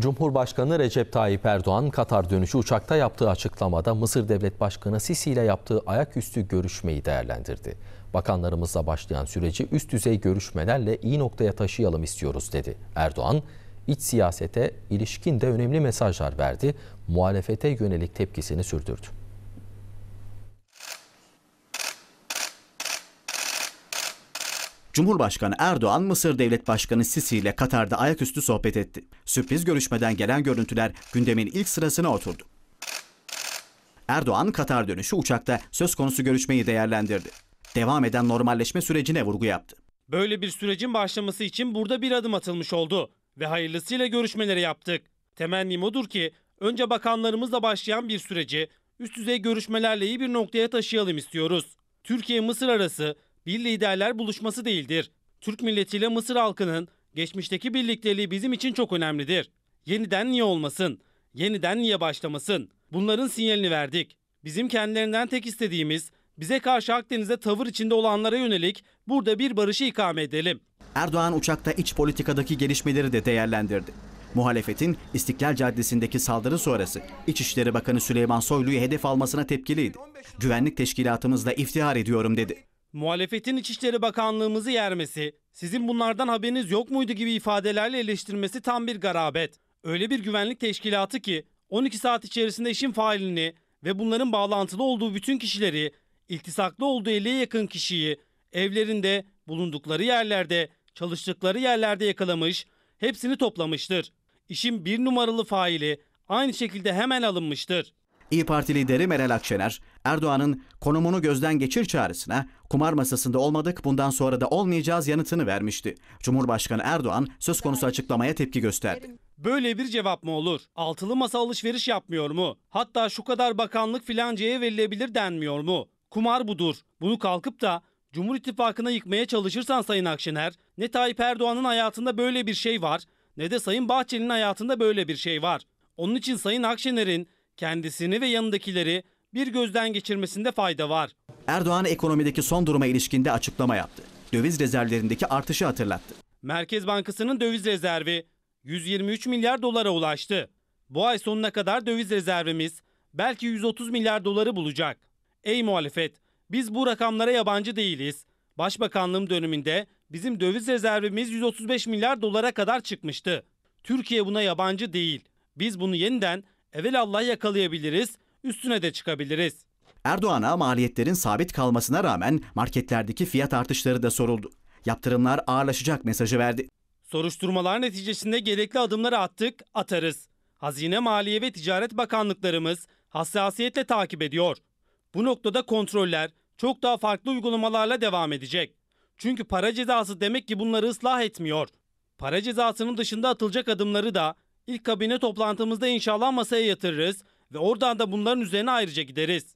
Cumhurbaşkanı Recep Tayyip Erdoğan Katar dönüşü uçakta yaptığı açıklamada Mısır Devlet Başkanı Sisi ile yaptığı ayaküstü görüşmeyi değerlendirdi. Bakanlarımızla başlayan süreci üst düzey görüşmelerle iyi noktaya taşıyalım istiyoruz dedi. Erdoğan iç siyasete ilişkin de önemli mesajlar verdi. Muhalefete yönelik tepkisini sürdürdü. Cumhurbaşkanı Erdoğan Mısır Devlet Başkanı Sisi ile Katar'da ayaküstü sohbet etti. Sürpriz görüşmeden gelen görüntüler gündemin ilk sırasına oturdu. Erdoğan Katar dönüşü uçakta söz konusu görüşmeyi değerlendirdi. Devam eden normalleşme sürecine vurgu yaptı. Böyle bir sürecin başlaması için burada bir adım atılmış oldu ve hayırlısıyla görüşmeleri yaptık. Temennim odur ki önce bakanlarımızla başlayan bir süreci üst düzey görüşmelerle iyi bir noktaya taşıyalım istiyoruz. Türkiye-Mısır arası bir liderler buluşması değildir. Türk milletiyle Mısır halkının geçmişteki birlikteliği bizim için çok önemlidir. Yeniden niye olmasın? Yeniden niye başlamasın? Bunların sinyalini verdik. Bizim kendilerinden tek istediğimiz bize karşı Akdeniz'de tavır içinde olanlara yönelik burada bir barışı ikame edelim. Erdoğan uçakta iç politikadaki gelişmeleri de değerlendirdi. Muhalefetin İstiklal Caddesi'ndeki saldırı sonrası İçişleri Bakanı Süleyman Soylu'yu hedef almasına tepkiliydi. Güvenlik teşkilatımızla iftihar ediyorum dedi muhalefetin İçişleri Bakanlığımızı yermesi, sizin bunlardan haberiniz yok muydu gibi ifadelerle eleştirmesi tam bir garabet. Öyle bir güvenlik teşkilatı ki 12 saat içerisinde işin failini ve bunların bağlantılı olduğu bütün kişileri, iltisaklı olduğu 50'ye yakın kişiyi evlerinde, bulundukları yerlerde, çalıştıkları yerlerde yakalamış, hepsini toplamıştır. İşin bir numaralı faili aynı şekilde hemen alınmıştır. İyi Parti lideri Meral Akşener, Erdoğan'ın konumunu gözden geçir çağrısına kumar masasında olmadık bundan sonra da olmayacağız yanıtını vermişti. Cumhurbaşkanı Erdoğan söz konusu açıklamaya tepki gösterdi. Böyle bir cevap mı olur? Altılı masa alışveriş yapmıyor mu? Hatta şu kadar bakanlık filancaya verilebilir denmiyor mu? Kumar budur. Bunu kalkıp da Cumhur İttifakı'na yıkmaya çalışırsan Sayın Akşener, ne Tayyip Erdoğan'ın hayatında böyle bir şey var ne de Sayın Bahçeli'nin hayatında böyle bir şey var. Onun için Sayın Akşener'in kendisini ve yanındakileri bir gözden geçirmesinde fayda var. Erdoğan ekonomideki son duruma ilişkinde açıklama yaptı. Döviz rezervlerindeki artışı hatırlattı. Merkez Bankası'nın döviz rezervi 123 milyar dolara ulaştı. Bu ay sonuna kadar döviz rezervimiz belki 130 milyar doları bulacak. Ey muhalefet, biz bu rakamlara yabancı değiliz. Başbakanlığım döneminde bizim döviz rezervimiz 135 milyar dolara kadar çıkmıştı. Türkiye buna yabancı değil. Biz bunu yeniden Evvel Allah yakalayabiliriz, üstüne de çıkabiliriz. Erdoğan'a maliyetlerin sabit kalmasına rağmen marketlerdeki fiyat artışları da soruldu. Yaptırımlar ağırlaşacak mesajı verdi. Soruşturmalar neticesinde gerekli adımları attık, atarız. Hazine Maliye ve Ticaret Bakanlıklarımız hassasiyetle takip ediyor. Bu noktada kontroller çok daha farklı uygulamalarla devam edecek. Çünkü para cezası demek ki bunları ıslah etmiyor. Para cezasının dışında atılacak adımları da İlk kabine toplantımızda inşallah masaya yatırırız ve oradan da bunların üzerine ayrıca gideriz.